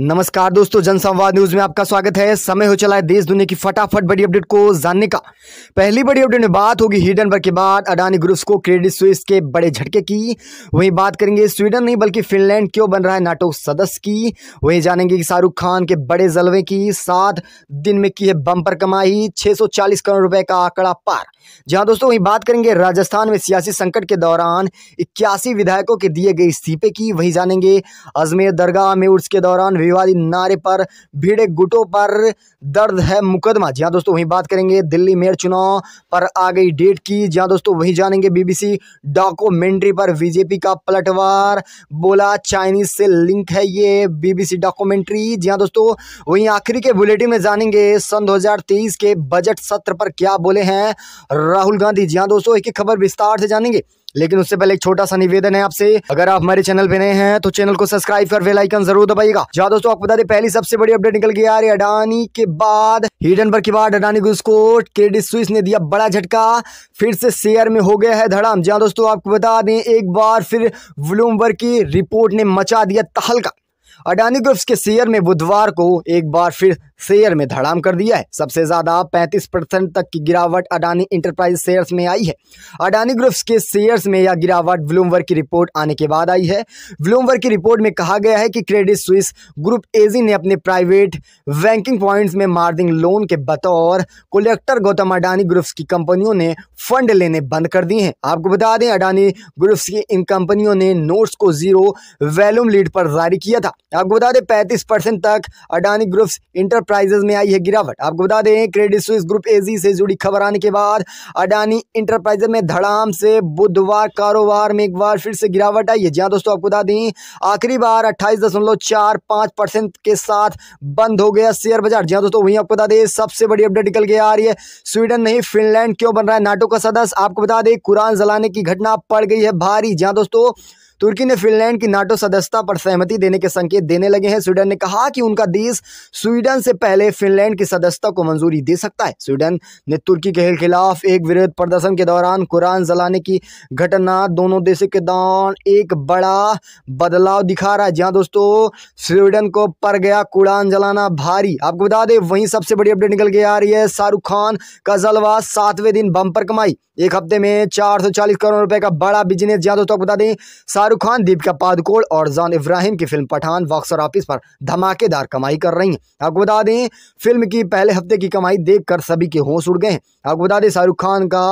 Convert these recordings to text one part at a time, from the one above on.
नमस्कार दोस्तों जनसंवाद न्यूज में आपका स्वागत है समय हो चला है देश दुनिया की फटाफट बड़ी अपडेट को जानने का पहली बड़ी अपडेट में बात होगी हिडन के बाद अडानी ग्रुप्स को क्रेडिट स्विस के बड़े झटके की वहीं बात करेंगे स्वीडन नहीं बल्कि फिनलैंड क्यों बन रहा है नाटो सदस्य की वहीं जानेंगे कि शाहरुख खान के बड़े जलवे की सात दिन में की है बम्पर कमाई छह करोड़ रुपए का आंकड़ा पार जहां दोस्तों वही बात करेंगे राजस्थान में सियासी संकट के दौरान इक्यासी विधायकों के दिए गए इस्तीफे की वही जानेंगे अजमेर दरगाह में उर्स के दौरान विवादी नारे पर भीड़े गुटों पर दर्द है मुकदमा जी हाँ दोस्तों वहीं बात करेंगे दिल्ली मेयर चुनाव पर आ गई डेट की जहां दोस्तों वहीं जानेंगे बीबीसी डॉक्यूमेंट्री पर बीजेपी का पलटवार बोला चाइनीज से लिंक है ये बीबीसी डॉक्यूमेंट्री जहाँ दोस्तों वहीं आखिरी के बुलेटिन में जानेंगे सन दो के बजट सत्र पर क्या बोले हैं राहुल गांधी जी हाँ दोस्तों एक एक खबर विस्तार से जानेंगे लेकिन उससे पहले एक छोटा सा निवेदन है आपसे अगर आप हमारे चैनल पे नए हैं तो चैनल को सब्सक्राइब कर वेलाइकन जरूर दबाइएगा जहाँ दोस्तों आपको बता दें पहली सबसे बड़ी अपडेट निकल गया आ अडानी के बाद हिडन पर की बात अडानी को उसको क्रेडिट स्विस ने दिया बड़ा झटका फिर से शेयर में हो गया है धड़ाम जहाँ दोस्तों आपको बता दें एक बार फिर ब्लूमबर्ग की रिपोर्ट ने मचा दिया तहलका अडानी ग्रुप्स के शेयर में बुधवार को एक बार फिर शेयर में धड़ाम कर दिया है सबसे ज़्यादा 35 परसेंट तक की गिरावट अडानी इंटरप्राइज शेयर्स में आई है अडानी ग्रुप्स के शेयर्स में यह गिरावट ब्लूमबर्ग की रिपोर्ट आने के बाद आई है ब्लूमबर्ग की रिपोर्ट में कहा गया है कि क्रेडिट स्विस ग्रुप एजी ने अपने प्राइवेट बैंकिंग पॉइंट्स में मार्जिन लोन के बतौर कोलेक्टर गौतम अडानी ग्रुप्स की कंपनियों ने फंड लेने बंद कर दिए हैं आपको बता दें अडानी ग्रुप्स की इन कंपनियों ने नोट्स को जीरो वैल्यूम लीड पर जारी किया था आपको बता दें पैंतीस तक अडानी ग्रुप्स इंटर इंटरप्राइजेज में आई है गिरावट आपको बता दें क्रेडिट स्विस ग्रुप एजी से जुड़ी खबर आने के बाद अडानी इंटरप्राइजेज में धड़ाम से बुधवार कारोबार में एक बार फिर से गिरावट आई है जी हाँ दोस्तों आपको बता दें आखिरी बार अट्ठाईस दशमलव चार पाँच परसेंट के साथ बंद हो गया शेयर बाजार जी हाँ दोस्तों वहीं आपको बता दें सबसे बड़ी अपडेट निकल के आ रही है स्वीडन नहीं फिनलैंड क्यों बन रहा है नाटो का सदस्य आपको बता दें कुरान जलाने की घटना पड़ गई है भारी जहां दोस्तों तुर्की ने फिनलैंड की नाटो सदस्यता पर सहमति देने के संकेत देने लगे हैं स्वीडन ने कहा कि उनका देश स्वीडन से पहले फिनलैंड की सदस्यता को मंजूरी दे सकता है स्वीडन ने तुर्की के खिलाफ एक विरोध प्रदर्शन के दौरान कुरान जलाने की घटना दोनों देशों के दौरान एक बड़ा बदलाव दिखा रहा है जहाँ दोस्तों स्वीडन को पड़ गया कुरान जलाना भारी आपको बता दें वहीं सबसे बड़ी अपडेट निकल के आ रही है शाहरुख खान का जलवा सातवें दिन बम्पर कमाई एक हफ्ते में चार करोड़ रुपए का बड़ा बिजनेस जहाँ दोस्तों आपको बता दें शाहरुख शाहरुख खान दीपिका पादुकोण और जॉन इब्राहिम की फिल्म पठान बॉक्स ऑफिस पर धमाकेदार कमाई कर रही हैं आपको बता दें फिल्म की पहले हफ्ते की कमाई देखकर सभी के होश उड़ गए हैं आपको बता दें शाहरुख खान का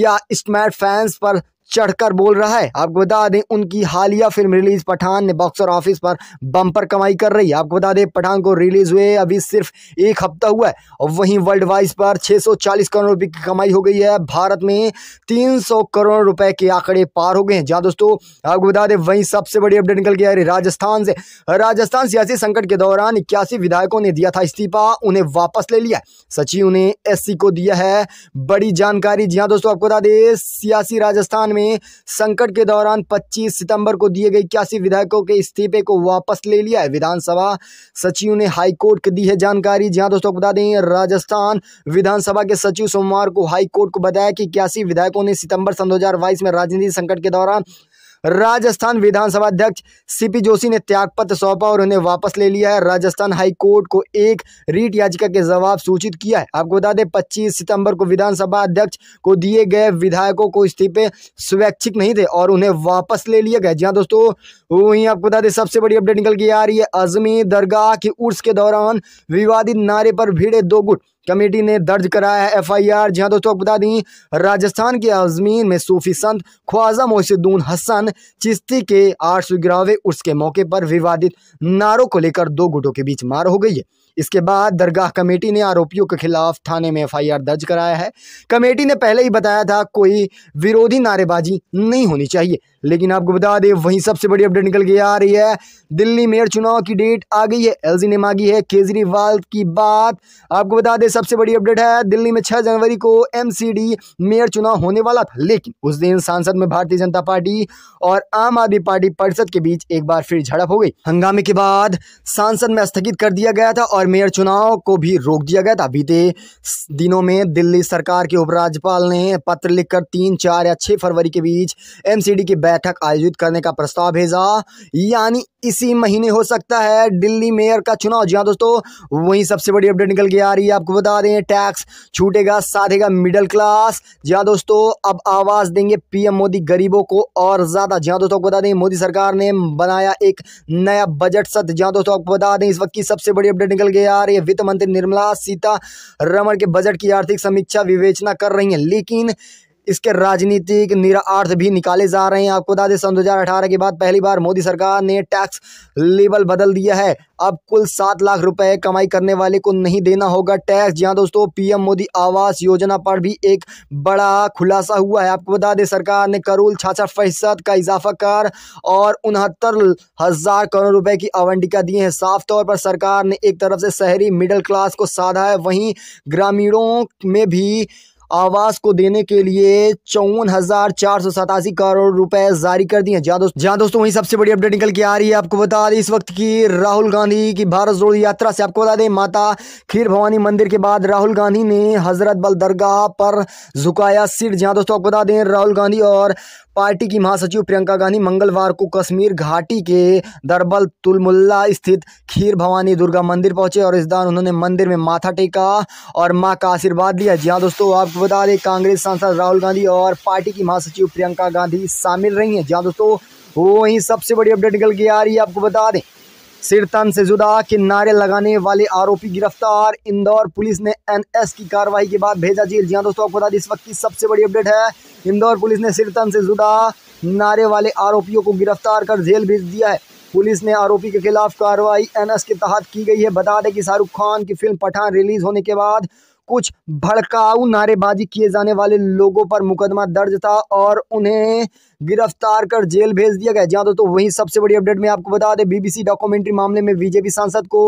या स्मार्ट फैंस पर चढ़कर बोल रहा है आपको बता दें उनकी हालिया फिल्म रिलीज पठान ने बॉक्सर ऑफिस पर बम्पर कमाई कर रही है आपको बता दें पठान को रिलीज हुए अभी सिर्फ एक हफ्ता हुआ है और वहीं वर्ल्ड वाइज पर 640 करोड़ रुपए की कमाई हो गई है भारत में 300 करोड़ रुपए के आंकड़े पार हो गए हैं जहाँ दोस्तों आपको बता दें वहीं सबसे बड़ी अपडेट निकल गया है राजस्थान से राजस्थान सियासी संकट के दौरान इक्यासी विधायकों ने दिया था इस्तीफा उन्हें वापस ले लिया सचिव ने एस को दिया है बड़ी जानकारी जी हाँ दोस्तों आपको बता दें सियासी राजस्थान में संकट के दौरान 25 सितंबर को दिए गए इक्यासी विधायकों के इस्तीफे को वापस ले लिया है विधानसभा सचिव ने हाईकोर्ट की दी है जानकारी जहां दोस्तों बता दें राजस्थान विधानसभा के सचिव सोमवार को हाईकोर्ट को बताया कि इक्यासी विधायकों ने सितंबर सन दो में राजनीतिक संकट के दौरान राजस्थान विधानसभा अध्यक्ष सीपी जोशी ने त्यागपत्र सौंपा और उन्हें वापस ले लिया है राजस्थान हाई कोर्ट को एक रीट याचिका के जवाब सूचित किया है आपको बता दें पच्चीस सितंबर को विधानसभा अध्यक्ष को दिए गए विधायकों को इस्तीफे स्वैच्छिक नहीं थे और उन्हें वापस ले लिया गया जी हाँ दोस्तों वहीं आपको बता दें सबसे बड़ी अपडेट निकल के आ रही है अजमी दरगाह की उर्स के दौरान विवादित नारे पर भीड़े दो गुट कमेटी ने दर्ज कराया है एफ आई आर जहाँ दोस्तों बता दी राजस्थान के आजमीन में सूफी संत ख्वाजा मोहसिदून हसन चिश्ती के आठ सौ गिरावे उसके मौके पर विवादित नारों को लेकर दो गुटों के बीच मार हो गई है इसके बाद दरगाह कमेटी ने आरोपियों के खिलाफ थाने में एफआईआर दर्ज कराया है कमेटी ने पहले ही बताया था कोई विरोधी नारेबाजी नहीं होनी चाहिए लेकिन आपको बता दें वहीं सबसे बड़ी अपडेट निकल के आ रही है दिल्ली मेयर चुनाव की डेट आ गई है एलजी ने मांगी है केजरीवाल की बात आपको बता दें सबसे बड़ी अपडेट है दिल्ली में 6 जनवरी को एमसीडी मेयर चुनाव होने वाला था लेकिन उस दिन सांसद में भारतीय जनता पार्टी और आम आदमी पार्टी परिषद के बीच एक बार फिर झड़प हो गई हंगामे के बाद सांसद में स्थगित कर दिया गया था और मेयर चुनाव को भी रोक दिया गया था बीते दिनों में दिल्ली सरकार के उपराज्यपाल ने पत्र लिखकर तीन चार या छह फरवरी के बीच एमसीडी के बैठक आयोजित करने का प्रस्ताव भेजा यानी इसी महीने हो सकता है दिल्ली मेयर का चुनाव जी हाँ दोस्तों वहीं सबसे बड़ी अपडेट निकल के आ रही है आपको बता दें टैक्स छूटेगा साधेगा मिडिल क्लास जी हाँ दोस्तों अब आवाज़ देंगे पीएम मोदी गरीबों को और ज़्यादा जी हाँ दोस्तों बता दें मोदी सरकार ने बनाया एक नया बजट सत्र जी हाँ दोस्तों आपको बता दें इस वक्त की सबसे बड़ी अपडेट निकल के आ रही है वित्त मंत्री निर्मला सीतारमण के बजट की आर्थिक समीक्षा विवेचना कर रही है लेकिन इसके राजनीतिक निरार्थ भी निकाले जा रहे हैं आपको बता दें सन दो के बाद पहली बार मोदी सरकार ने टैक्स लेवल बदल दिया है अब कुल सात लाख रुपए कमाई करने वाले को नहीं देना होगा टैक्स जी हाँ दोस्तों पीएम मोदी आवास योजना पर भी एक बड़ा खुलासा हुआ है आपको बता दें सरकार ने करूल छाछठ फीसद का इजाफा कर और उनहत्तर हज़ार करोड़ रुपए की आवंटिका दी है साफ तौर पर सरकार ने एक तरफ से शहरी मिडिल क्लास को साधा है वहीं ग्रामीणों में भी आवास को देने के लिए चौवन हजार चार सौ सतासी करोड़ रुपए जारी कर दिए जहाँ दोस्तों जहाँ दोस्तों सबसे बड़ी अपडेट निकल के आ रही है आपको बता दें इस वक्त की राहुल गांधी की भारत जोड़ो यात्रा से आपको बता दें माता खीर भवानी मंदिर के बाद राहुल गांधी ने हजरत बल दरगाह पर झुकाया सिर जहाँ दोस्तों आपको बता दें राहुल गांधी और पार्टी की महासचिव प्रियंका गांधी मंगलवार को कश्मीर घाटी के दरबल तुलमुल्ला स्थित खीर भवानी दुर्गा मंदिर पहुंचे और इस दौरान उन्होंने मंदिर में माथा टेका और माँ का आशीर्वाद लिया जी हाँ दोस्तों आप बता दें कांग्रेस सांसद राहुल गांधी और पार्टी की महासचिव प्रियंका गांधी शामिल रही हैं जहाँ दोस्तों वहीं सबसे बड़ी अपडेट निकल के आ रही है आपको बता दें सिरतन से जुदा के नारे लगाने वाले आरोपी गिरफ्तार इंदौर पुलिस ने एनएस की कार्रवाई के बाद भेजा जेल जी दोस्तों आपको बता दें इस वक्त की सबसे बड़ी अपडेट है इंदौर पुलिस ने सिरतन से जुदा नारे वाले आरोपियों को गिरफ्तार कर जेल भेज दिया है पुलिस ने आरोपी के खिलाफ कार्रवाई एनएस के तहत की गई है बता दें कि शाहरुख खान की फिल्म पठान रिलीज होने के बाद कुछ भड़काऊ नारेबाजी किए जाने वाले लोगों पर मुकदमा दर्ज था और उन्हें गिरफ्तार कर जेल भेज दिया गया जहाँ दोस्तों वही सबसे बड़ी अपडेट में आपको बता दें बीबीसी डॉक्यूमेंट्री मामले में बीजेपी सांसद को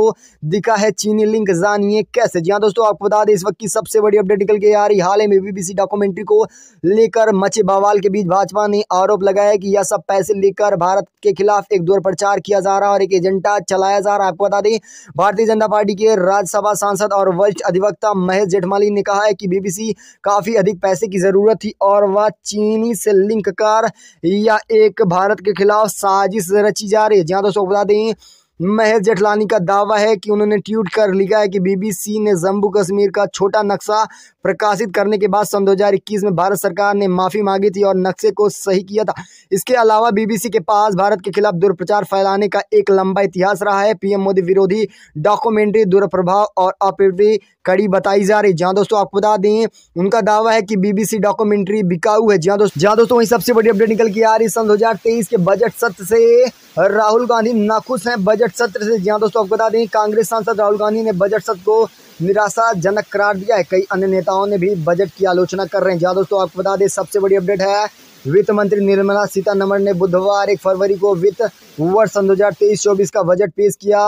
दिखा है चीनी लिंक जानिए कैसे जी दोस्तों आपको बता दें इस वक्त की सबसे बड़ी अपडेट निकल के आ रही हाल ही में बीबीसी डॉक्यूमेंट्री को लेकर मचे बवाल के बीच भाजपा ने आरोप लगाया कि यह सब पैसे लेकर भारत के खिलाफ एक दूर प्रचार किया जा रहा है और एक एजेंडा चलाया जा रहा है आपको बता दें भारतीय जनता पार्टी के राज्यसभा सांसद और वरिष्ठ अधिवक्ता महेश जेठमाली ने कहा है कि बीबीसी काफ़ी अधिक पैसे की ज़रूरत थी और वह चीनी से लिंक कर या एक भारत के खिलाफ साजिश रची जा रही है जहाँ दोस्तों बता दें महेश जेठलानी का दावा है कि उन्होंने ट्वीट कर लिखा है कि बीबीसी ने जम्मू कश्मीर का छोटा नक्शा प्रकाशित करने के बाद सन दो में भारत सरकार ने माफ़ी मांगी थी और नक्शे को सही किया था इसके अलावा बीबीसी के पास भारत के खिलाफ दुर्प्रचार फैलाने का एक लंबा इतिहास रहा है पीएम मोदी विरोधी डॉक्यूमेंट्री दुर्प्रभाव और अप्रवृत्ति कड़ी बताई जा रही जहाँ दोस्तों आपको बता दें उनका दावा है कि बीबीसी डॉक्यूमेंट्री बिकाऊ है जहाँ दोस्तों जहाँ दोस्तों वही सबसे बड़ी अपडेट निकल के आ रही सन दो के बजट सत्र से राहुल गांधी नाखुश हैं बजट बजट सत्र से जी दोस्तों आपको बता दें कांग्रेस सांसद राहुल गांधी ने बजट सत्र को निराशाजनक करार दिया है कई अन्य नेताओं ने भी बजट की आलोचना कर रहे हैं जहाँ दोस्तों आपको बता दें सबसे बड़ी अपडेट है वित्त मंत्री निर्मला सीतारमण ने बुधवार एक फरवरी को वित्त वर्ष दो हजार तेईस का बजट पेश किया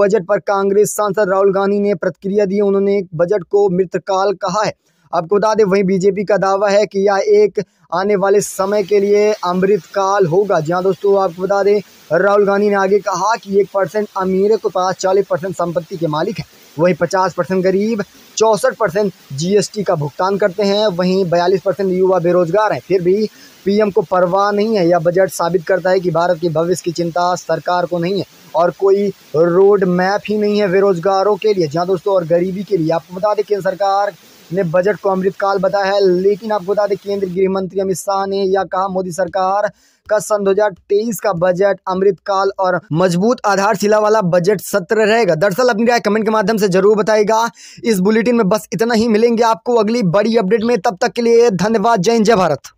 बजट पर कांग्रेस सांसद राहुल गांधी ने प्रतिक्रिया दी उन्होंने बजट को मृतकाल कहा है आपको बता दें वहीं बीजेपी का दावा है कि यह एक आने वाले समय के लिए अमृतकाल होगा जी दोस्तों आपको बता दें राहुल गांधी ने आगे कहा कि एक परसेंट अमीर को तो पास चालीस परसेंट संपत्ति के मालिक है वहीं पचास परसेंट गरीब चौंसठ परसेंट जी का भुगतान करते हैं वहीं बयालीस परसेंट युवा बेरोजगार हैं फिर भी पीएम को परवाह नहीं है यह बजट साबित करता है कि भारत के भविष्य की चिंता सरकार को नहीं है और कोई रोड मैप ही नहीं है बेरोजगारों के लिए जहाँ दोस्तों और गरीबी के लिए आपको बता दें केंद्र सरकार ने बजट को अमृतकाल बताया है लेकिन आपको बता दें केंद्रीय गृह मंत्री अमित शाह ने यह कहा मोदी सरकार का सन 2023 का बजट अमृतकाल और मजबूत आधारशिला वाला बजट सत्र रहेगा दरअसल अपनी राय कमेंट के माध्यम से जरूर बताएगा इस बुलेटिन में बस इतना ही मिलेंगे आपको अगली बड़ी अपडेट में तब तक के लिए धन्यवाद जय हिंद जय भारत